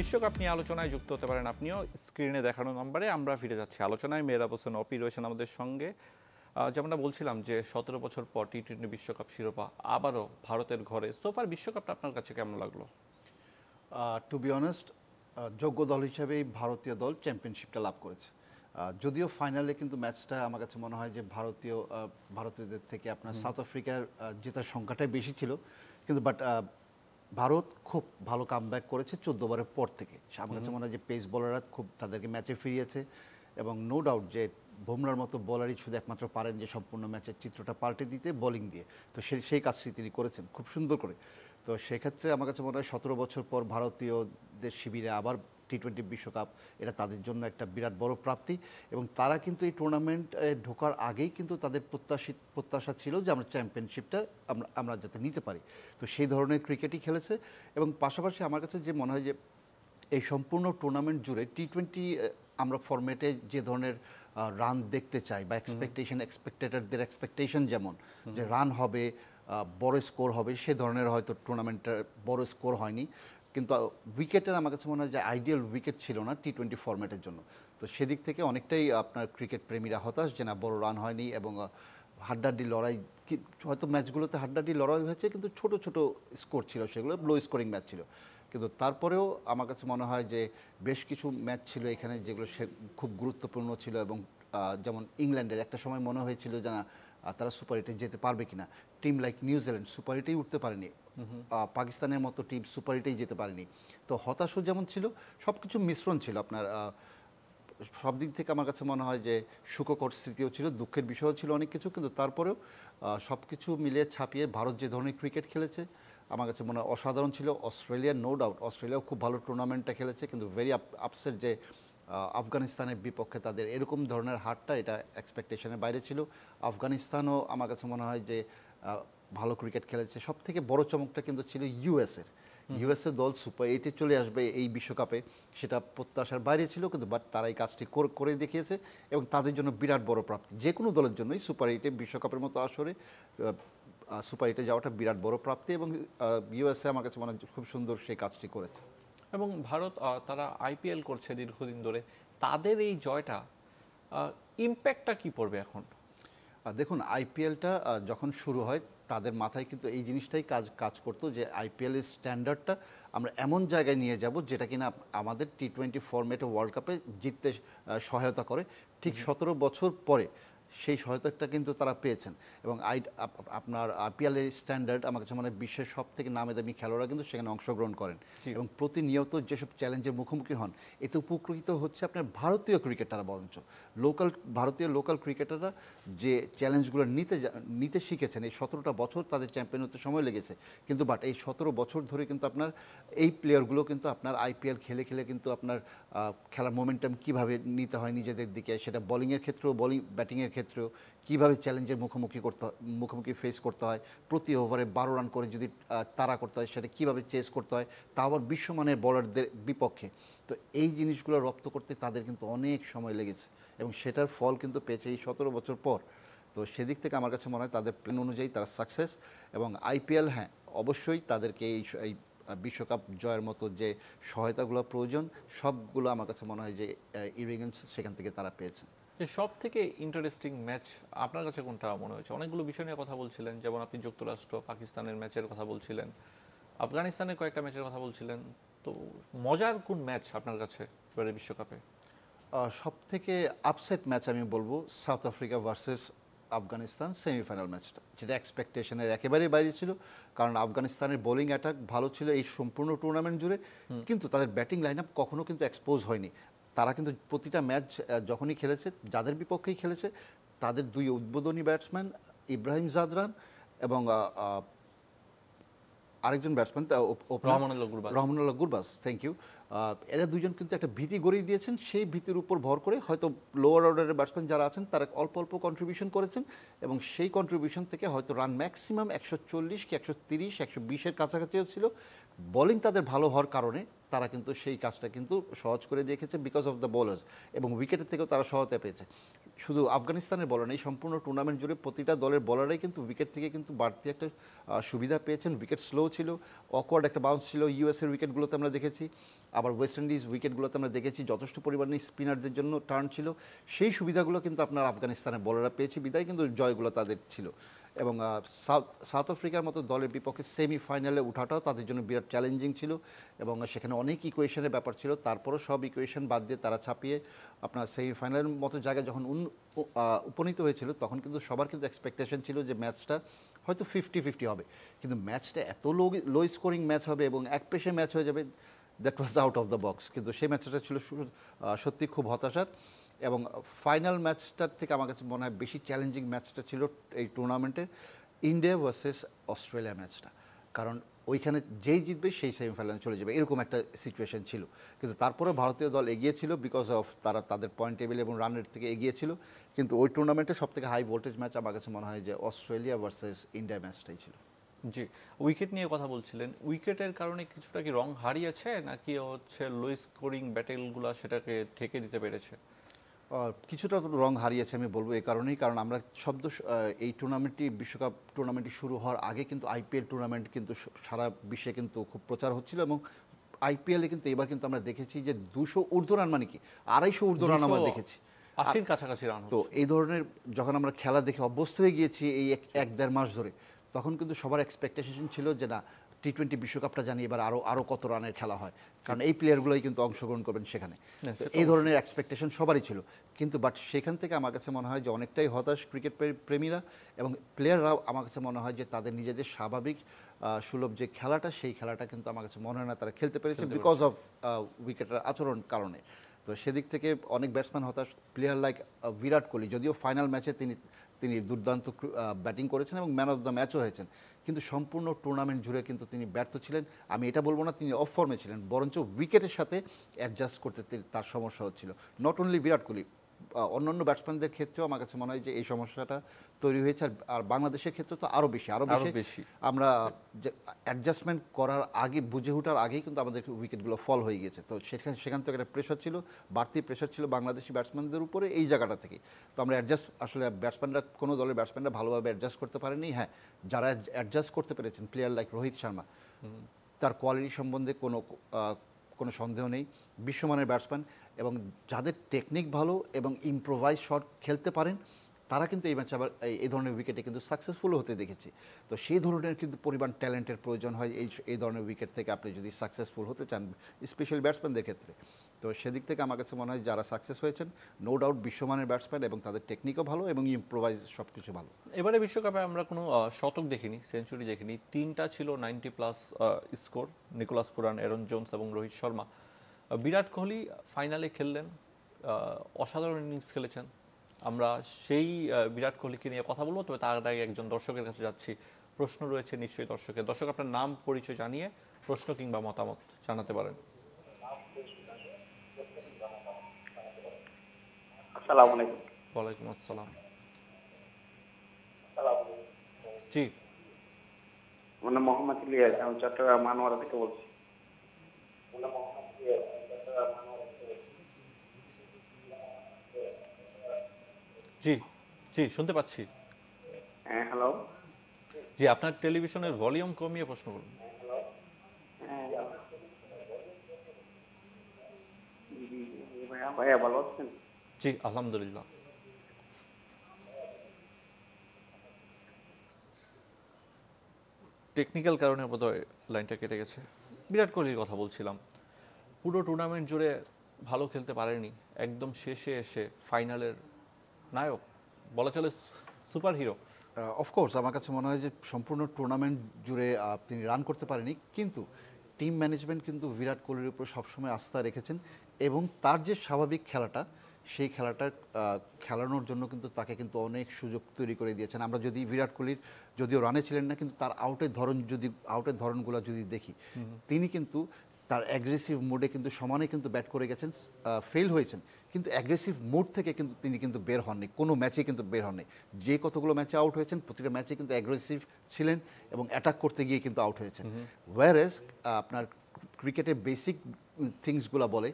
বিশ্বকাপ নিয়ে আলোচনায় যুক্ত হতে পারেন আপনিও স্ক্রিনে দেখানো নম্বরে আমরা ফিরে যাচ্ছি আলোচনায় মেয়েরা হোসেন অপি রয়েছেন আমাদের সঙ্গে যেমনটা বলছিলাম যে সতেরো বছর পর টি টোয়েন্টি বিশ্বকাপ শিরোপা আবারও ভারতের ঘরে সোফার বিশ্বকাপটা আপনার কাছে কেমন লাগলো টু বি অনেস্ট যোগ্য দল হিসেবেই ভারতীয় দল চ্যাম্পিয়নশিপটা লাভ করেছে যদিও ফাইনালে কিন্তু ম্যাচটা আমার কাছে মনে হয় যে ভারতীয় ভারতীয়দের থেকে আপনার সাউথ আফ্রিকার জেতার সংখ্যাটাই বেশি ছিল কিন্তু বাট ভারত খুব ভালো ব্যাক করেছে চোদ্দ বারের পর থেকে আমার কাছে মনে হয় যে পেস বোলাররা খুব তাদেরকে ম্যাচে ফিরিয়েছে এবং নো ডাউট যে ভোমরার মতো বলারই শুধু একমাত্র পারেন যে সম্পূর্ণ ম্যাচের চিত্রটা পাল্টে দিতে বোলিং দিয়ে তো সেই সেই কাজটি তিনি করেছেন খুব সুন্দর করে তো সেক্ষেত্রে আমার কাছে মনে হয় সতেরো বছর পর ভারতীয়দের শিবিরে আবার টি টোয়েন্টি বিশ্বকাপ এটা তাদের জন্য একটা বিরাট বড় প্রাপ্তি এবং তারা কিন্তু এই টুর্নামেন্ট ঢোকার আগেই কিন্তু তাদের প্রত্যাশিত প্রত্যাশা ছিল যে আমরা চ্যাম্পিয়নশিপটা আমরা আমরা যাতে নিতে পারি তো সেই ধরনের ক্রিকেটই খেলেছে এবং পাশাপাশি আমার কাছে যে মনে হয় যে এই সম্পূর্ণ টুর্নামেন্ট জুড়ে টি টোয়েন্টি আমরা ফরম্যাটে যে ধরনের রান দেখতে চাই বা এক্সপেকটেশন এক্সপেক্টেটারদের এক্সপেকটেশন যেমন যে রান হবে বড় স্কোর হবে সে ধরনের হয়তো টুর্নামেন্টের বড় স্কোর হয়নি কিন্তু উইকেটের আমার কাছে মনে হয় যে আইডিয়াল উইকেট ছিল না টি টোয়েন্টি ফর্ম্যাটের জন্য তো সেদিক থেকে অনেকটাই আপনার ক্রিকেট প্রেমীরা হতাশ যে না বড় রান হয়নি এবং হাড্ডাড্ডি লড়াই হয়তো ম্যাচগুলোতে হাড্ডাড্ডি লড়াই হয়েছে কিন্তু ছোট ছোট স্কোর ছিল সেগুলো লো স্কোরিং ম্যাচ ছিল কিন্তু তারপরেও আমার কাছে মনে হয় যে বেশ কিছু ম্যাচ ছিল এখানে যেগুলো সে খুব গুরুত্বপূর্ণ ছিল এবং যেমন ইংল্যান্ডের একটা সময় মনে হয়েছিল যে না তারা সুপার এইটে যেতে পারবে কিনা টিম লাইক নিউজিল্যান্ড সুপার এইটেই উঠতে পারেনি পাকিস্তানের মতো টিম সুপার এটেই যেতে পারেনি তো হতাশও যেমন ছিল সব কিছু মিশ্রণ ছিল আপনার সব দিক থেকে আমার কাছে মনে হয় যে সুখকর স্মৃতিও ছিল দুঃখের বিষয়ও ছিল অনেক কিছু কিন্তু তারপরেও সব কিছু মিলিয়ে ছাপিয়ে ভারত যে ধরনের ক্রিকেট খেলেছে আমার কাছে মনে হয় অসাধারণ ছিল অস্ট্রেলিয়া নো ডাউট অস্ট্রেলিয়াও খুব ভালো টুর্নামেন্টটা খেলেছে কিন্তু ভেরি আপসেট যে আফগানিস্তানের বিপক্ষে তাদের এরকম ধরনের হারটা এটা এক্সপেকটেশনের বাইরে ছিল আফগানিস্তানও আমার কাছে মনে হয় যে ভালো ক্রিকেট খেলেছে সব থেকে বড় চমকটা কিন্তু ছিল ইউএসের ইউএসএ দল সুপার এইটে চলে আসবে এই বিশ্বকাপে সেটা প্রত্যাশার বাইরে ছিল কিন্তু বাট তারা এই কাজটি করে দেখিয়েছে এবং তাদের জন্য বিরাট বড় প্রাপ্তি যে কোনো দলের জন্যই সুপার এইটে বিশ্বকাপের মতো আসরে সুপার এইটে যাওয়াটা বিরাট বড় প্রাপ্তি এবং ইউএসএ আমার কাছে মনে হয় খুব সুন্দর সেই কাজটি করেছে এবং ভারত তারা আইপিএল করছে দীর্ঘদিন ধরে তাদের এই জয়টা ইম্প্যাক্টটা কি পড়বে এখন দেখুন আইপিএলটা যখন শুরু হয় তাদের মাথায় কিন্তু এই জিনিসটাই কাজ কাজ করতো যে আইপিএল এর স্ট্যান্ডার্ডটা আমরা এমন জায়গায় নিয়ে যাব যেটা কিনা আমাদের টি টোয়েন্টি ফর্মেটে ওয়ার্ল্ড কাপে জিততে সহায়তা করে ঠিক সতেরো বছর পরে সেই সহায়তাটা কিন্তু তারা পেয়েছেন এবং আই আপনার আইপিএল স্ট্যান্ডার্ড আমার কাছে মানে বিশ্বের সব থেকে নামে দামি খেলোয়াড়রা কিন্তু সেখানে অংশগ্রহণ করেন এবং প্রতিনিয়ত যেসব চ্যালেঞ্জের মুখোমুখি হন এতে উপকৃত হচ্ছে আপনার ভারতীয় ক্রিকেটাররা বরঞ্চ লোকাল ভারতীয় লোকাল ক্রিকেটাররা যে চ্যালেঞ্জগুলো নিতে নিতে শিখেছেন এই সতেরোটা বছর তাদের চ্যাম্পিয়ন হতে সময় লেগেছে কিন্তু বাট এই সতেরো বছর ধরে কিন্তু আপনার এই প্লেয়ারগুলো কিন্তু আপনার আইপিএল খেলে খেলে কিন্তু আপনার খেলার মোমেন্টাম কীভাবে নিতে হয় নিজেদের দিকে সেটা বলিংয়ের ক্ষেত্রেও বলিং ব্যাটিংয়ের ক্ষেত্রে ক্ষেত্রেও কীভাবে চ্যালেঞ্জের মুখোমুখি করতে হয় মুখোমুখি ফেস করতে হয় প্রতি ওভারে বারো রান করে যদি তারা করতে হয় সেটা কীভাবে চেস করতে হয় তা আবার বিশ্বমানের বলারদের বিপক্ষে তো এই জিনিসগুলো রপ্ত করতে তাদের কিন্তু অনেক সময় লেগেছে এবং সেটার ফল কিন্তু পেয়েছে এই সতেরো বছর পর তো সেদিক থেকে আমার কাছে মনে হয় তাদের প্ল্যান অনুযায়ী তারা সাকসেস এবং আইপিএল হ্যাঁ অবশ্যই তাদেরকে এই এই বিশ্বকাপ জয়ের মতো যে সহায়তাগুলো প্রয়োজন সবগুলো আমার কাছে মনে হয় যে ইরিগেন্স সেখান থেকে তারা পেয়েছেন সব থেকে ইন্টারেস্টিং ম্যাচ আপনার কাছে কোনটা মনে হয়েছে অনেকগুলো বিষয় নিয়ে কথা বলছিলেন যেমন আপনি যুক্তরাষ্ট্র পাকিস্তানের ম্যাচের কথা বলছিলেন আফগানিস্তানের কয়েকটা ম্যাচের কথা বলছিলেন তো মজার কোন ম্যাচ আপনার কাছে এবারে বিশ্বকাপে সব থেকে আপসেট ম্যাচ আমি বলবো South Africa versus Afghanistan semifinal ম্যাচটা যেটা এক্সপেকটেশনের একেবারেই বাইরে ছিল কারণ আফগানিস্তানের বোলিং অ্যাটাক ভালো ছিল এই সম্পূর্ণ টুর্নামেন্ট জুড়ে কিন্তু তাদের ব্যাটিং লাইন আপ কখনো কিন্তু এক্সপোজ হয়নি তারা কিন্তু প্রতিটা ম্যাচ যখনই খেলেছে যাদের বিপক্ষেই খেলেছে তাদের দুই উদ্বোধনী ব্যাটসম্যান ইব্রাহিম জাদরান এবং আরেকজন batsman Rahmanullah Gurbaz thank you এরা দুজন কিন্তু একটা ভীতি গড়িয়ে দিয়েছেন সেই ভীতির উপর ভর করে হয়তো লোয়ার অর্ডারের ব্যাটসম্যান যারা আছেন তারা অল্প অল্প কন্ট্রিবিউশন করেছেন এবং সেই কন্ট্রিবিউশন থেকে হয়তো রান ম্যাক্সিমাম একশো চল্লিশ কি একশো তিরিশ একশো বিশের কাছাকাছিও ছিল বলিং তাদের ভালো হওয়ার কারণে তারা কিন্তু সেই কাজটা কিন্তু সহজ করে দিয়েছে বিকজ অফ দ্য বোলার্স এবং উইকেটের থেকেও তারা সহায়তা পেয়েছে শুধু আফগানিস্তানের বলার নেই সম্পূর্ণ টুর্নামেন্ট জুড়ে প্রতিটা দলের বলারাই কিন্তু উইকেট থেকে কিন্তু বাড়তি একটা সুবিধা পেয়েছেন উইকেট স্লো ছিল অকওয়ার্ড একটা বাউন্স ছিল ইউএসের উইকেটগুলোতে আমরা দেখেছি আবার ওয়েস্ট ইন্ডিজ উইকেটগুলোতে আমরা দেখেছি যথেষ্ট পরিমাণে স্পিনারদের জন্য টার্ন ছিল সেই সুবিধাগুলো কিন্তু আপনার আফগানিস্তানের বলাররা পেয়েছে বিদায় কিন্তু জয়গুলো তাদের ছিল এবং সাউথ আফ্রিকার মতো দলের বিপক্ষে সেমিফাইনালে ওঠাটাও তাদের জন্য বিরাট চ্যালেঞ্জিং ছিল এবং সেখানে অনেক ইকুয়েশনের ব্যাপার ছিল তারপরও সব ইকুয়েশন বাদ দিয়ে তারা ছাপিয়ে আপনার সেমিফাইনালের মতো জায়গায় যখন উপনীত হয়েছিল তখন কিন্তু সবার কিন্তু এক্সপেকটেশন ছিল যে ম্যাচটা হয়তো ফিফটি ফিফটি হবে কিন্তু ম্যাচটা এত লো লো স্কোরিং ম্যাচ হবে এবং এক পেশে ম্যাচ হয়ে যাবে that was out of the box কিন্তু সেই ম্যাচটা ছিল সত্যি খুব হতাশার এবং ফাইনাল ম্যাচটার থেকে আমার কাছে মনে হয় বেশি চ্যালেঞ্জিং ম্যাচটা ছিল এই টুর্নামেন্টের ইন্ডিয়া ভার্সেস অস্ট্রেলিয়া ম্যাচটা কারণ ওইখানে যেই জিতবে সেই সেমিফাইনালে চলে যাবে এরকম একটা সিচুয়েশন ছিল কিন্তু তারপরে ভারতীয় দল এগিয়েছিল বিকজ অফ তারা তাদের পয়েন্ট টেবিল এবং রানের থেকে এগিয়েছিল কিন্তু ওই টুর্নামেন্টে সবথেকে হাই ভোল্টেজ ম্যাচ আমার কাছে মনে হয় যে অস্ট্রেলিয়া ভার্সেস ইন্ডিয়া ম্যাচটাই ছিল জি উইকেট নিয়ে কথা বলছিলেন উইকেটের কারণে কিছুটা কি রং হারিয়েছে নাকি হচ্ছে লুইস স্কোরিং ব্যাটেলগুলো সেটাকে ঠেকে দিতে পেরেছে কিছুটা রং হারিয়েছে আমি বলবো এই কারণেই কারণ আমরা শব্দ এই টুর্নামেন্টটি বিশ্বকাপ টুর্নামেন্টটি শুরু হওয়ার আগে কিন্তু আইপিএল টুর্নামেন্ট কিন্তু সারা বিশ্বে কিন্তু খুব প্রচার হচ্ছিল এবং আইপিএলে কিন্তু এবার কিন্তু আমরা দেখেছি যে দুশো ঊর্ধ্ব রান মানে কি আড়াইশো ঊর্ধ্ব রান আমরা দেখেছি আশির কাছাকাছি রান তো এই ধরনের যখন আমরা খেলা দেখে অভ্যস্ত হয়ে গিয়েছি এই এক দেড় মাস ধরে তখন কিন্তু সবার এক্সপেকটেশন ছিল যে না টি টোয়েন্টি বিশ্বকাপটা জানি এবার আরও আরও কত রানের খেলা হয় কারণ এই প্লেয়ারগুলোই কিন্তু অংশগ্রহণ করবেন সেখানে হ্যাঁ, এই ধরনের এক্সপেকটেশন সবারই ছিল কিন্তু বাট সেখান থেকে আমার কাছে মনে হয় যে অনেকটাই হতাশ ক্রিকেট প্রেমীরা এবং প্লেয়াররাও আমার কাছে মনে হয় যে তাদের নিজেদের স্বাভাবিক সুলভ যে খেলাটা সেই খেলাটা কিন্তু আমার কাছে মনে হয় না তারা খেলতে পেরেছে বিকজ অফ উইকেটের আচরণ কারণে তো সেদিক থেকে অনেক ব্যাটসম্যান হতাশ প্লেয়ার লাইক বিরাট কোহলি যদিও ফাইনাল ম্যাচে তিনি তিনি দুর্দান্ত ব্যাটিং করেছেন এবং ম্যান অফ দ্য ম্যাচও হয়েছেন কিন্তু সম্পূর্ণ টুর্নামেন্ট জুড়ে কিন্তু তিনি ব্যর্থ ছিলেন আমি এটা বলবো না তিনি অফ ফর্মে ছিলেন বরঞ্চ উইকেটের সাথে অ্যাডজাস্ট করতে তার সমস্যা হচ্ছিল নট অনলি বিরাট কোহলি অন্যান্য ব্যাটসম্যানদের ক্ষেত্রেও আমার কাছে মনে হয় যে এই সমস্যাটা তৈরি হয়েছে আর বাংলাদেশের ক্ষেত্রে তো আরও বেশি আরও বেশি আমরা অ্যাডজাস্টমেন্ট করার আগে বুঝে ওঠার আগেই কিন্তু আমাদের উইকেটগুলো ফল হয়ে গেছে তো সেখানে সেখান থেকে একটা প্রেশার ছিল বাড়তি প্রেশার ছিল বাংলাদেশি ব্যাটসম্যানদের উপরে এই জায়গাটা থেকে তো আমরা অ্যাডজাস্ট আসলে ব্যাটসম্যানরা কোনো দলের ব্যাটসম্যানরা ভালোভাবে অ্যাডজাস্ট করতে পারেনি হ্যাঁ যারা অ্যাডজাস্ট করতে পেরেছেন প্লেয়ার লাইক রোহিত শর্মা তার কোয়ালিটি সম্বন্ধে কোনো কোনো সন্দেহ নেই বিশ্বমানের ব্যাটসম্যান এবং যাদের টেকনিক ভালো এবং ইম্প্রোভাইজ শট খেলতে পারেন তারা কিন্তু এই ম্যাচে আবার এই ধরনের উইকেটে কিন্তু সাকসেসফুল হতে দেখেছি তো সেই ধরনের কিন্তু পরিমাণ ট্যালেন্টের প্রয়োজন হয় এই এই ধরনের উইকেট থেকে আপনি যদি সাকসেসফুল হতে চান স্পেশাল ব্যাটসম্যানদের ক্ষেত্রে তো সেদিক থেকে আমার কাছে মনে হয় যারা সাকসেস হয়েছেন নো ডাউট বিশ্বমানের ব্যাটসম্যান এবং তাদের টেকনিকও ভালো এবং ইম্প্রোভাইজ সব কিছু ভালো এবারে বিশ্বকাপে আমরা কোনো শতক দেখিনি সেঞ্চুরি দেখিনি তিনটা ছিল ninety plus score Nicholas Pooran Aaron Jones এবং রোহিত শর্মা বিরাট কোহলি ফাইনালে খেললেন অসাধারণ ইনিংস খেলেছেন আমরা সেই বিরাট কোহলিকে নিয়ে কথা বলবো তবে তার আগে একজন দর্শকের কাছে যাচ্ছি প্রশ্ন রয়েছে নিশ্চয়ই দর্শকের দর্শক আপনার নাম পরিচয় জানিয়ে প্রশ্ন কিংবা মতামত জানাতে পারেন ওয়ালাইকুম আসসালাম জি মানে মোহাম্মদ ইলিয়াস আমি চট্টগ্রাম মানোয়ারা থেকে বলছি জি জি শুনতে পাচ্ছি হ্যাঁ হ্যালো জি আপনার টেলিভিশনের ভলিউম কমিয়ে প্রশ্ন করুন হ্যাঁ, জি আলহামদুলিল্লাহ টেকনিক্যাল কারণে বোধহয় লাইনটা কেটে গেছে বিরাট কোহলির কথা বলছিলাম পুরো টুর্নামেন্ট জুড়ে ভালো খেলতে পারেনি একদম শেষে এসে ফাইনালের নায়ক বলা চলে সুপার হিরো অফকোর্স আমার কাছে মনে হয় যে সম্পূর্ণ টুর্নামেন্ট জুড়ে তিনি রান করতে পারেনি কিন্তু টিম ম্যানেজমেন্ট কিন্তু বিরাট কোহলির উপর সবসময় আস্থা রেখেছেন এবং তার যে স্বাভাবিক খেলাটা সেই খেলাটা খেলানোর জন্য কিন্তু তাকে কিন্তু অনেক সুযোগ তৈরি করে দিয়েছেন আমরা যদি বিরাট কোহলির যদিও রানে ছিলেন না কিন্তু তার আউটের ধরন যদি আউটের ধরনগুলো যদি দেখি তিনি কিন্তু তার অ্যাগ্রেসিভ মোডে কিন্তু সমানে কিন্তু ব্যাট করে গেছেন ফেল হয়েছেন কিন্তু অ্যাগ্রেসিভ মোড থেকে কিন্তু তিনি কিন্তু বের হননি কোনো ম্যাচে কিন্তু বের হননি যে কতগুলো ম্যাচে আউট হয়েছেন প্রতিটা ম্যাচে কিন্তু অ্যাগ্রেসিভ ছিলেন এবং অ্যাটাক করতে গিয়ে কিন্তু আউট হয়েছেন ওয়ারেস আপনার ক্রিকেটের বেসিক থিংসগুলো বলে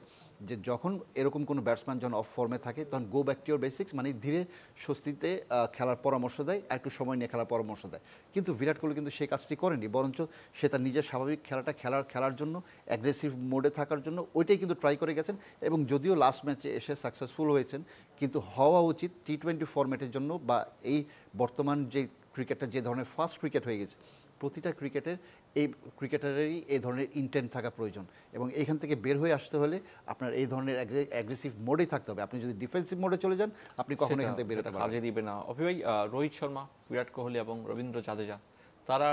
যে যখন এরকম কোনো ব্যাটসম্যান যখন অফ ফর্মে থাকে তখন গো ব্যাক টু বেসিক্স মানে ধীরে স্বস্তিতে খেলার পরামর্শ দেয় আর একটু সময় নিয়ে খেলার পরামর্শ দেয় কিন্তু বিরাট কোহলি কিন্তু সেই কাজটি করেনি বরঞ্চ সে তার নিজের স্বাভাবিক খেলাটা খেলার খেলার জন্য অ্যাগ্রেসিভ মোডে থাকার জন্য ওইটাই কিন্তু ট্রাই করে গেছেন এবং যদিও লাস্ট ম্যাচে এসে সাকসেসফুল হয়েছেন কিন্তু হওয়া উচিত টি টোয়েন্টি ফর্মেটের জন্য বা এই বর্তমান যে ক্রিকেটটা যে ধরনের ফাস্ট ক্রিকেট হয়ে গেছে প্রতিটা ক্রিকেটের এই ক্রিকেটারেরই এই ধরনের ইন্টেন্ট থাকা প্রয়োজন এবং এইখান থেকে বের হয়ে আসতে হলে আপনার এই ধরনের অ্যাগ্রেসিভ মোডে থাকতে হবে আপনি যদি ডিফেন্সিভ মোডে চলে যান আপনি কখনো এখান থেকে বেরোতে কাজে দিবে না অভিভাই রোহিত শর্মা বিরাট কোহলি এবং রবীন্দ্র জাদেজা তারা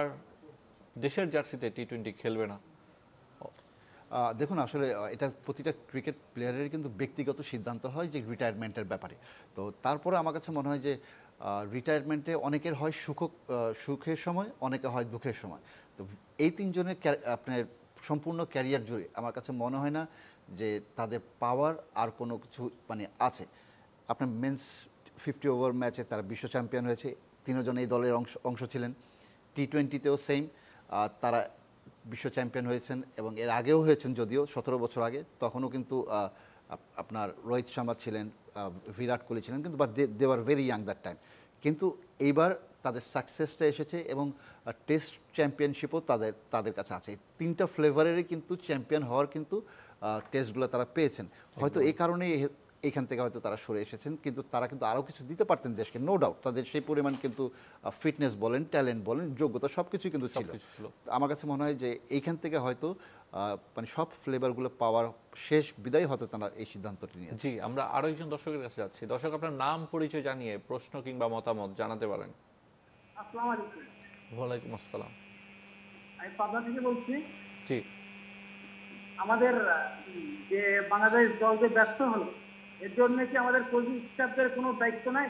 দেশের জার্সিতে টি টোয়েন্টি খেলবে না দেখুন আসলে এটা প্রতিটা ক্রিকেট প্লেয়ারের কিন্তু ব্যক্তিগত সিদ্ধান্ত হয় যে রিটায়ারমেন্টের ব্যাপারে তো তারপরে আমার কাছে মনে হয় যে রিটায়ারমেন্টে অনেকের হয় সুখ সুখের সময় অনেকে হয় দুঃখের সময় তো এই তিনজনের আপনার সম্পূর্ণ ক্যারিয়ার জুড়ে আমার কাছে মনে হয় না যে তাদের পাওয়ার আর কোনো কিছু মানে আছে আপনার মেন্স ফিফটি ওভার ম্যাচে তারা বিশ্ব চ্যাম্পিয়ন হয়েছে তিনজন এই দলের অংশ অংশ ছিলেন টি টোয়েন্টিতেও সেম তারা বিশ্ব চ্যাম্পিয়ন হয়েছেন এবং এর আগেও হয়েছেন যদিও সতেরো বছর আগে তখনও কিন্তু আপনার রোহিত শর্মা ছিলেন বিরাট কোহলি ছিলেন কিন্তু বা they are very young that time কিন্তু এইবার তাদের সাকসেসটা এসেছে এবং টেস্ট চ্যাম্পিয়নশিপও তাদের তাদের কাছে আছে তিনটা ফ্লেভারেরই কিন্তু চ্যাম্পিয়ন হওয়ার কিন্তু টেস্টগুলো তারা পেয়েছেন হয়তো এই কারণেই এখান থেকে হয়তো তারা সরে এসেছেন কিন্তু তারা কিন্তু আরও কিছু দিতে পারতেন দেশকে নো ডাউট তাদের সেই পরিমাণ কিন্তু ফিটনেস বলেন ট্যালেন্ট বলেন যোগ্যতা সব কিছুই কিন্তু ছিল আমার কাছে মনে হয় যে এইখান থেকে হয়তো মানে সব ফ্লেভারগুলো পাওয়ার শেষ বিদায় হতে তার এই সিদ্ধান্তটি নিয়ে জি আমরা আরও একজন দর্শকের কাছে যাচ্ছি দর্শক আপনার নাম পরিচয় জানিয়ে প্রশ্ন কিংবা মতামত জানাতে পারেন ওয়ালাইকুম আসসালাম আমি পাবনা থেকে বলছি জি আমাদের যে বাংলাদেশ দল যে হলো এর জন্য কি আমাদের কোচিং স্টাফদের কোনো দায়িত্ব নাই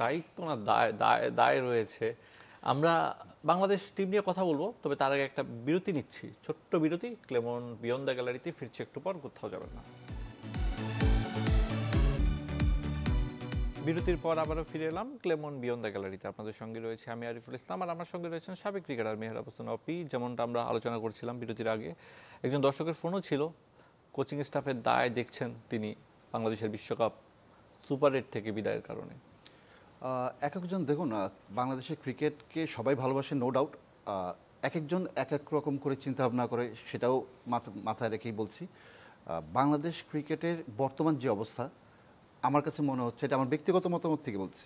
দায়িত্ব না দায় দায় রয়েছে আমরা বাংলাদেশ টিম নিয়ে কথা বলবো তবে তার আগে একটা বিরতি নিচ্ছি ছোট্ট বিরতি ক্লেমন বিয়ন দ্য গ্যালারিতে ফিরছে একটু পর কোথাও যাবেন না বিরতির পর আবারও ফিরে এলাম ক্লেমন বিয়ন দ্য গ্যালারিতে আপনাদের সঙ্গে রয়েছে আমি আরিফুল ইসলাম আর আমার সঙ্গে রয়েছেন সাবেক ক্রিকেটার মেহের আবসান অপি যেমনটা আমরা আলোচনা করছিলাম বিরতির আগে একজন দর্শকের ফোনও ছিল কোচিং স্টাফের দায় দেখছেন তিনি বাংলাদেশের বিশ্বকাপ সুপার এর থেকে বিদায়ের কারণে এক একজন দেখুন বাংলাদেশের ক্রিকেটকে সবাই ভালোবাসে নো ডাউট এক একজন এক এক রকম করে চিন্তাভাবনা করে সেটাও মাথায় রেখেই বলছি বাংলাদেশ ক্রিকেটের বর্তমান যে অবস্থা আমার কাছে মনে হচ্ছে এটা আমার ব্যক্তিগত মতামত থেকে বলছি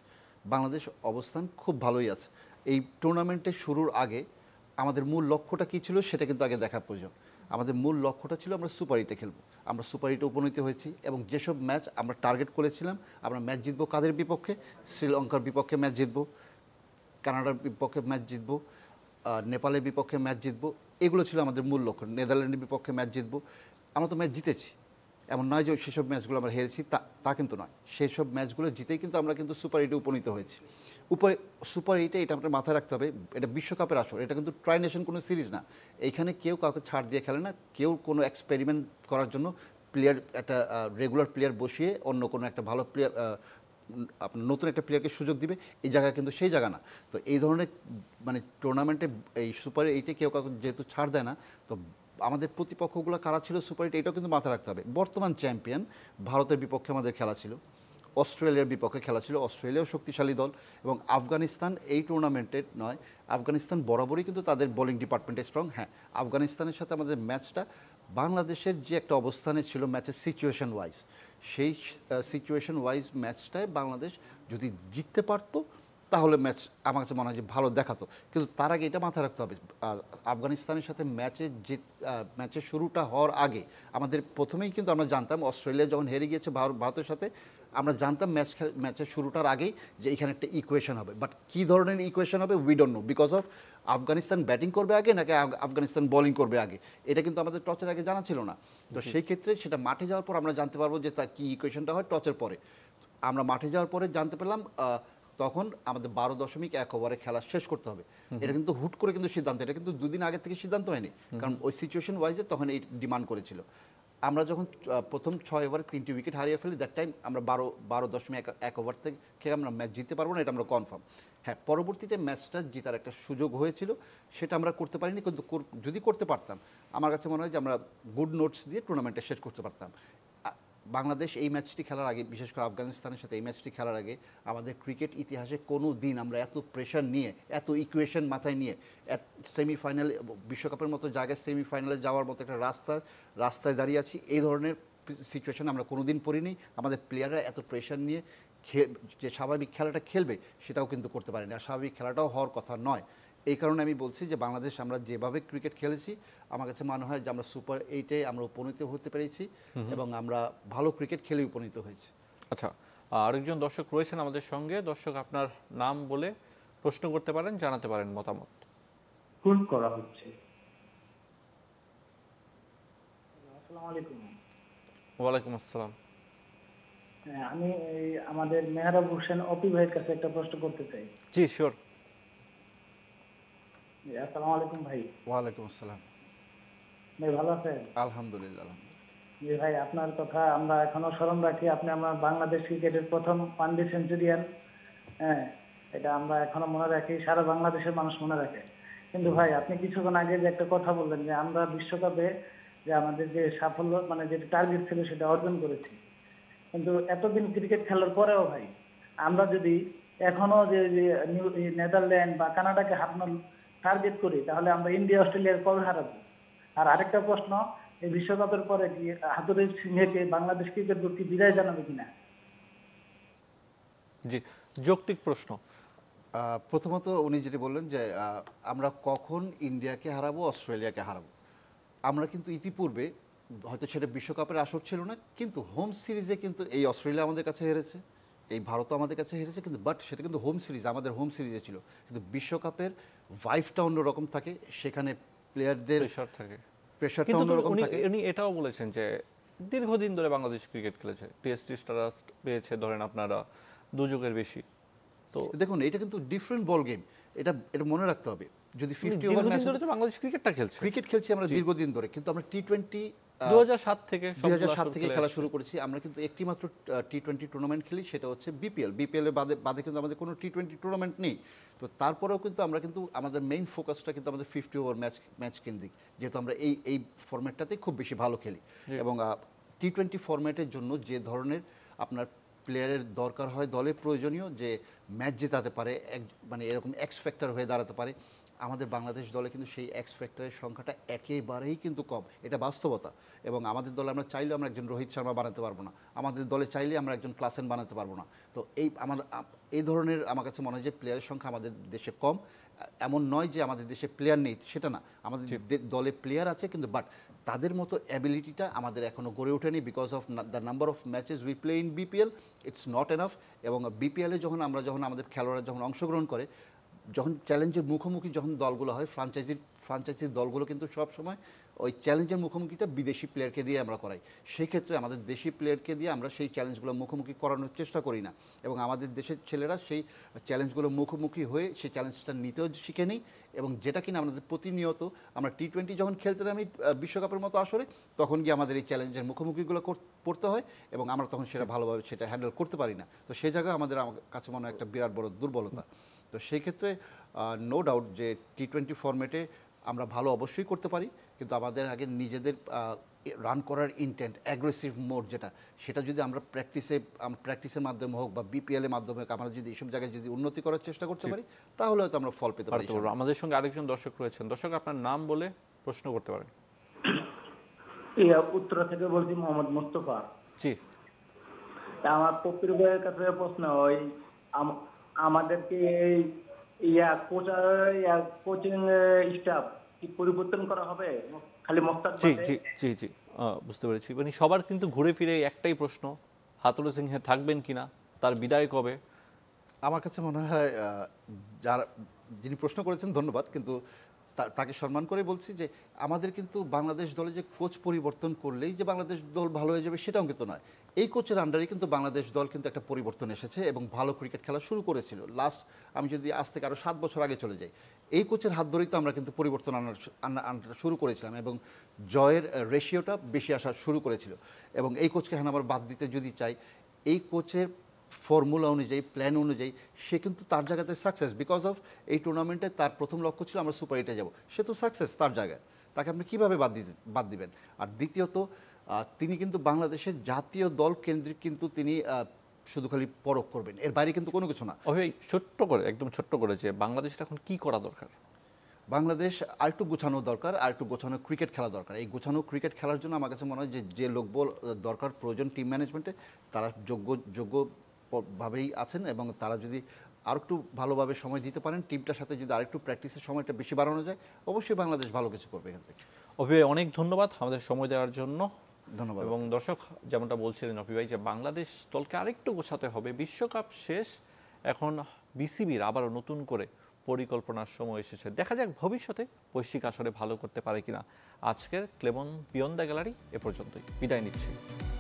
বাংলাদেশ অবস্থান খুব ভালোই আছে এই টুর্নামেন্টের শুরুর আগে আমাদের মূল লক্ষ্যটা কী ছিল সেটা কিন্তু আগে দেখা প্রয়োজন আমাদের মূল লক্ষ্যটা ছিল আমরা সুপার এইটে খেলবো আমরা সুপার এইটে উপনীত হয়েছি এবং যেসব ম্যাচ আমরা টার্গেট করেছিলাম আমরা ম্যাচ জিতবো কাদের বিপক্ষে শ্রীলঙ্কার বিপক্ষে ম্যাচ জিতবো কানাডার বিপক্ষে ম্যাচ জিতবো নেপালের বিপক্ষে ম্যাচ জিতবো এগুলো ছিল আমাদের মূল লক্ষ্য নেদারল্যান্ডের বিপক্ষে ম্যাচ জিতবো আমরা তো ম্যাচ জিতেছি এমন নয় যে সেসব ম্যাচগুলো আমরা হেরেছি তা তা কিন্তু নয় সেই সব ম্যাচগুলো জিতেই কিন্তু আমরা কিন্তু সুপার এইটে উপনীত হয়েছি উপরে সুপার এইটে এটা আপনার মাথায় রাখতে হবে এটা বিশ্বকাপের আসর এটা কিন্তু ট্রাই নেশন কোনো সিরিজ না এইখানে কেউ কাউকে ছাড় দিয়ে খেলে না কেউ কোনো এক্সপেরিমেন্ট করার জন্য প্লেয়ার একটা রেগুলার প্লেয়ার বসিয়ে অন্য কোনো একটা ভালো প্লেয়ার আপনার নতুন একটা প্লেয়ারকে সুযোগ দিবে এই জায়গা কিন্তু সেই জায়গা না তো এই ধরনের মানে টুর্নামেন্টে এই সুপার এইটে কেউ কাউকে যেহেতু ছাড় দেয় না তো আমাদের প্রতিপক্ষগুলো কারা ছিল সুপার এইট এটাও কিন্তু মাথায় রাখতে হবে বর্তমান চ্যাম্পিয়ন ভারতের বিপক্ষে আমাদের খেলা ছিল অস্ট্রেলিয়ার বিপক্ষে খেলা ছিল অস্ট্রেলিয়াও শক্তিশালী দল এবং আফগানিস্তান এই টুর্নামেন্টের নয় আফগানিস্তান বরাবরই কিন্তু তাদের বোলিং ডিপার্টমেন্টে স্ট্রং হ্যাঁ আফগানিস্তানের সাথে আমাদের ম্যাচটা বাংলাদেশের যে একটা অবস্থানে ছিল ম্যাচের সিচুয়েশন ওয়াইজ সেই সিচুয়েশন ওয়াইজ ম্যাচটায় বাংলাদেশ যদি জিততে পারতো তাহলে ম্যাচ আমার কাছে মনে হয় যে ভালো দেখাতো কিন্তু তার আগে এটা মাথায় রাখতে হবে আফগানিস্তানের সাথে ম্যাচে যে ম্যাচের শুরুটা হওয়ার আগে আমাদের প্রথমেই কিন্তু আমরা জানতাম অস্ট্রেলিয়া যখন হেরে গিয়েছে ভারতের সাথে আমরা জানতাম ম্যাচ ম্যাচের শুরুটার আগেই যে এখানে একটা ইকুয়েশন হবে বাট কী ধরনের ইকুয়েশন হবে we don't know because of Afghanistan batting করবে আগে নাকি আফগানিস্তান বোলিং করবে আগে এটা কিন্তু আমাদের টসের আগে জানা ছিল না তো সেই ক্ষেত্রে সেটা মাঠে যাওয়ার পর আমরা জানতে পারবো যে তার কী ইকুয়েশনটা হয় টসের পরে আমরা মাঠে যাওয়ার পরে জানতে পেলাম তখন আমাদের বারো দশমিক এক ওভারে খেলা শেষ করতে হবে এটা কিন্তু হুট করে কিন্তু সিদ্ধান্ত এটা কিন্তু দুদিন আগে থেকে সিদ্ধান্ত হয়নি কারণ ওই সিচুয়েশন ওয়াইজে তখন এই ডিমান্ড করেছিল আমরা যখন প্রথম ছয় ওভারে তিনটি উইকেট হারিয়ে ফেলি দ্যাট টাইম আমরা বারো বারো দশমিক এক ওভার থেকে আমরা ম্যাচ জিততে পারবো না এটা আমরা কনফার্ম হ্যাঁ পরবর্তীতে ম্যাচটা জেতার একটা সুযোগ হয়েছিল সেটা আমরা করতে পারিনি কিন্তু যদি করতে পারতাম আমার কাছে মনে হয় যে আমরা গুড নোটস দিয়ে টুর্নামেন্টটা শেষ করতে পারতাম বাংলাদেশ এই ম্যাচটি খেলার আগে বিশেষ করে আফগানিস্তানের সাথে এই ম্যাচটি খেলার আগে আমাদের ক্রিকেট ইতিহাসে কোনো দিন আমরা এত প্রেশার নিয়ে এত ইকুয়েশন মাথায় নিয়ে সেমিফাইনাল বিশ্বকাপের মতো জায়গায় সেমিফাইনালে যাওয়ার মতো একটা রাস্তার রাস্তায় দাঁড়িয়ে আছি এই ধরনের সিচুয়েশন আমরা কোনো দিন পড়িনি আমাদের প্লেয়াররা এত প্রেশার নিয়ে যে স্বাভাবিক খেলাটা খেলবে সেটাও কিন্তু করতে পারেনি আর স্বাভাবিক খেলাটাও হওয়ার কথা নয় এই কারণে আমি বলছি যে বাংলাদেশ আমরা যেভাবে ক্রিকেট খেলেছি আমার কাছে মনে হয় যে আমরা সুপার এইটে আমরা উপনীত হতে পেরেছি এবং আমরা ভালো ক্রিকেট খেলে উপনীত হয়েছি আচ্ছা আরেকজন দর্শক রয়েছেন আমাদের সঙ্গে দর্শক আপনার নাম বলে প্রশ্ন করতে পারেন জানাতে পারেন মতামত কোন করা হচ্ছে ওয়ালাইকুম আসসালাম হ্যাঁ, আমি আমাদের মেহরাব হোসেন অপি ভাইয়ের কাছে একটা প্রশ্ন করতে চাই জি শিওর আসসালামু আলাইকুম ভাই ওয়ালাইকুম আসসালাম ভাই ভালো আছেন আলহামদুলিল্লাহ জি ভাই আপনার কথা আমরা এখনো স্মরণ রাখি আপনি আমরা বাংলাদেশ ক্রিকেটের প্রথম সেঞ্চুরিয়ান হ্যাঁ এটা আমরা এখনো মনে রাখি সারা বাংলাদেশের মানুষ মনে রাখে কিন্তু ভাই আপনি কিছুক্ষণ আগে যে একটা কথা বললেন যে আমরা বিশ্বকাপে যে আমাদের যে সাফল্য মানে যে টার্গেট ছিল সেটা অর্জন করেছি কিন্তু এতদিন ক্রিকেট খেলার পরেও ভাই আমরা যদি এখনো যে নেদারল্যান্ড বা কানাডাকে হারানোর টার্গেট করি তাহলে আমরা ইন্ডিয়া অস্ট্রেলিয়ার কবে হারাবো আর আরেকটা প্রশ্ন এই বিশ্বকাপের পরে কি হাতুরের সিংহকে বাংলাদেশ ক্রিকেট দল কি বিদায় জানাবে কিনা জি যৌক্তিক প্রশ্ন প্রথমত উনি যেটি বললেন যে আমরা কখন ইন্ডিয়াকে হারাবো অস্ট্রেলিয়াকে হারাবো আমরা কিন্তু ইতিপূর্বে হয়তো সেটা বিশ্বকাপের আসর ছিল না কিন্তু হোম সিরিজে কিন্তু এই অস্ট্রেলিয়া আমাদের কাছে হেরেছে এই ভারতও আমাদের কাছে হেরেছে কিন্তু বাট সেটা কিন্তু হোম সিরিজ আমাদের হোম সিরিজে ছিল কিন্তু বিশ্বকাপের ভাইফটা অন্যরকম থাকে সেখানে প্লেয়ারদের থাকে প্রেশারটা অন্যরকম থাকে উনি এটাও বলেছেন যে দীর্ঘদিন ধরে বাংলাদেশ ক্রিকেট খেলেছে টেস্ট স্টারাস পেয়েছে ধরেন আপনারা দুযুগের বেশি তো দেখুন এটা কিন্তু ডিফারেন্ট বল গেম এটা এটা মনে রাখতে হবে যদি ফিফটি ওভার ম্যাচ বাংলাদেশ ক্রিকেটটা খেলছে ক্রিকেট খেলছি আমরা দীর্ঘদিন ধরে কিন্তু আমরা টি টোয়েন্টি 2007 থেকে 2007 থেকে খেলা শুরু করেছি আমরা কিন্তু একটি মাত্র টি টোয়েন্টি টুর্নামেন্ট খেলি সেটা হচ্ছে বিপিএল বিপিএল এর বাদে বাদে কিন্তু আমাদের কোনো টি টোয়েন্টি টুর্নামেন্ট নেই তো তারপরেও কিন্তু আমরা কিন্তু আমাদের মেইন ফোকাসটা কিন্তু আমাদের ফিফটি ওভার ম্যাচ ম্যাচ কেন্দ্রিক যেহেতু আমরা এই এই ফরম্যাটটাতে খুব বেশি ভালো খেলি এবং টি টোয়েন্টি ফর্ম্যাটের জন্য যে ধরনের আপনার প্লেয়ারের দরকার হয় দলে প্রয়োজনীয় যে ম্যাচ জেতাতে পারে এক মানে এরকম এক্স ফ্যাক্টর হয়ে দাঁড়াতে পারে আমাদের বাংলাদেশ দলে কিন্তু সেই এক্স ফ্যাক্টরের সংখ্যাটা একেবারেই কিন্তু কম এটা বাস্তবতা এবং আমাদের দলে আমরা চাইলে আমরা একজন রোহিত শর্মা বানাতে পারবো না আমাদের দলে চাইলে আমরা একজন ক্লাসেন বানাতে পারবো না তো এই আমার এই ধরনের আমার কাছে মনে হয় যে প্লেয়ারের সংখ্যা আমাদের দেশে কম এমন নয় যে আমাদের দেশে প্লেয়ার নেই সেটা না আমাদের দলে প্লেয়ার আছে কিন্তু বাট তাদের মতো অ্যাবিলিটিটা আমাদের এখনও গড়ে ওঠেনি because of the number of matches we play in BPL it's not enough এবং বিপিএলে যখন আমরা যখন আমাদের খেলোয়াড়রা যখন অংশগ্রহণ করে যখন চ্যালেঞ্জের মুখোমুখি যখন দলগুলো হয় ফ্রাঞ্চাইজির ফ্রাঞ্চাইজির দলগুলো কিন্তু সবসময় ওই চ্যালেঞ্জের মুখোমুখিটা বিদেশি প্লেয়ারকে দিয়ে আমরা করাই সেই ক্ষেত্রে আমাদের দেশি প্লেয়ারকে দিয়ে আমরা সেই চ্যালেঞ্জগুলো মুখোমুখি করানোর চেষ্টা করি না এবং আমাদের দেশের ছেলেরা সেই চ্যালেঞ্জগুলো মুখোমুখি হয়ে সেই চ্যালেঞ্জটা নিতেও শিখে নিই এবং যেটা কিনা আমাদের প্রতিনিয়ত আমরা টি টোয়েন্টি যখন খেলতে নামি বিশ্বকাপের মতো আসরে তখন গিয়ে আমাদের এই চ্যালেঞ্জের মুখোমুখিগুলো পড়তে হয় এবং আমরা তখন সেটা ভালোভাবে সেটা হ্যান্ডেল করতে পারি না তো সেই জায়গায় আমাদের আমার কাছে মনে হয় একটা বিরাট বড় দুর্বলতা তো সেই ক্ষেত্রে নো ডাউট যে টি টোয়েন্টি ফর্মেটে আমরা ভালো অবশ্যই করতে পারি কিন্তু আমাদের আগে নিজেদের রান করার ইন্টেন্ট অ্যাগ্রেসিভ মোড যেটা সেটা যদি আমরা প্র্যাকটিসে প্র্যাকটিসের মাধ্যমে হোক বা বিপিএলের মাধ্যমে হোক আমরা যদি এইসব জায়গায় যদি উন্নতি করার চেষ্টা করতে পারি তাহলে হয়তো আমরা ফল পেতে পারি আমাদের সঙ্গে আরেকজন দর্শক রয়েছেন দর্শক আপনার নাম বলে প্রশ্ন করতে পারেন উত্তরা থেকে বলছি মোহাম্মদ মোস্তফা জি আমার ভাইয়ের কাছে প্রশ্ন হয় আমাদেরকে ইয়া কোচিং স্টাফ কি পরিবর্তন করা হবে খালি জি জি জি জি বুঝতে পেরেছি মানে সবার কিন্তু ঘুরে ফিরে একটাই প্রশ্ন হাতুর সিংহে থাকবেন কিনা তার বিদায় কবে আমার কাছে মনে হয় যারা যিনি প্রশ্ন করেছেন ধন্যবাদ কিন্তু তাকে সম্মান করে বলছি যে আমাদের কিন্তু বাংলাদেশ দলে যে কোচ পরিবর্তন করলেই যে বাংলাদেশ দল ভালো হয়ে যাবে সেটাও কিন্তু নয় এই কোচের আন্ডারে কিন্তু বাংলাদেশ দল কিন্তু একটা পরিবর্তন এসেছে এবং ভালো ক্রিকেট খেলা শুরু করেছিল লাস্ট আমি যদি আজ থেকে আরও সাত বছর আগে চলে যাই এই কোচের হাত ধরেই তো আমরা কিন্তু পরিবর্তন আনার আনাটা শুরু করেছিলাম এবং জয়ের রেশিওটা বেশি আসা শুরু করেছিল এবং এই কোচকে হ্যাঁ আবার বাদ দিতে যদি চাই এই কোচের ফর্মুলা অনুযায়ী প্ল্যান অনুযায়ী সে কিন্তু তার জায়গাতে সাকসেস বিকজ অফ এই টুর্নামেন্টে তার প্রথম লক্ষ্য ছিল আমরা সুপার এইটে যাব সে তো সাকসেস তার জায়গায় তাকে আপনি কীভাবে বাদ দিতে বাদ দিবেন আর দ্বিতীয়ত তিনি কিন্তু বাংলাদেশের জাতীয় দল কেন্দ্রিক কিন্তু তিনি শুধু খালি পরক করবেন এর বাইরে কিন্তু কোনো কিছু না ছোট্ট করে একদম ছোট্ট করে যে বাংলাদেশের এখন কি করা দরকার বাংলাদেশ আর একটু গোছানো দরকার আর একটু গোছানো ক্রিকেট খেলা দরকার এই গোছানো ক্রিকেট খেলার জন্য আমার কাছে মনে হয় যে যে লোকবল দরকার প্রয়োজন টিম ম্যানেজমেন্টে তারা যোগ্য যোগ্য ভাবেই আছেন এবং তারা যদি আর একটু ভালোভাবে সময় দিতে পারেন টিমটার সাথে যদি আরেকটু প্র্যাকটিসের সময়টা বেশি বাড়ানো যায় অবশ্যই বাংলাদেশ ভালো কিছু করবে এখান থেকে অভি অনেক ধন্যবাদ আমাদের সময় দেওয়ার জন্য ধন্যবাদ এবং দর্শক যেমনটা বলছিলেন অভি ভাই যে বাংলাদেশ দলকে আরেকটু গোছাতে হবে বিশ্বকাপ শেষ এখন বিসিবির আবারও নতুন করে পরিকল্পনার সময় এসেছে দেখা যাক ভবিষ্যতে বৈশ্বিক আসরে ভালো করতে পারে কিনা আজকের ক্লেমন পিয়ন্দা গ্যালারি এ পর্যন্তই বিদায় নিচ্ছি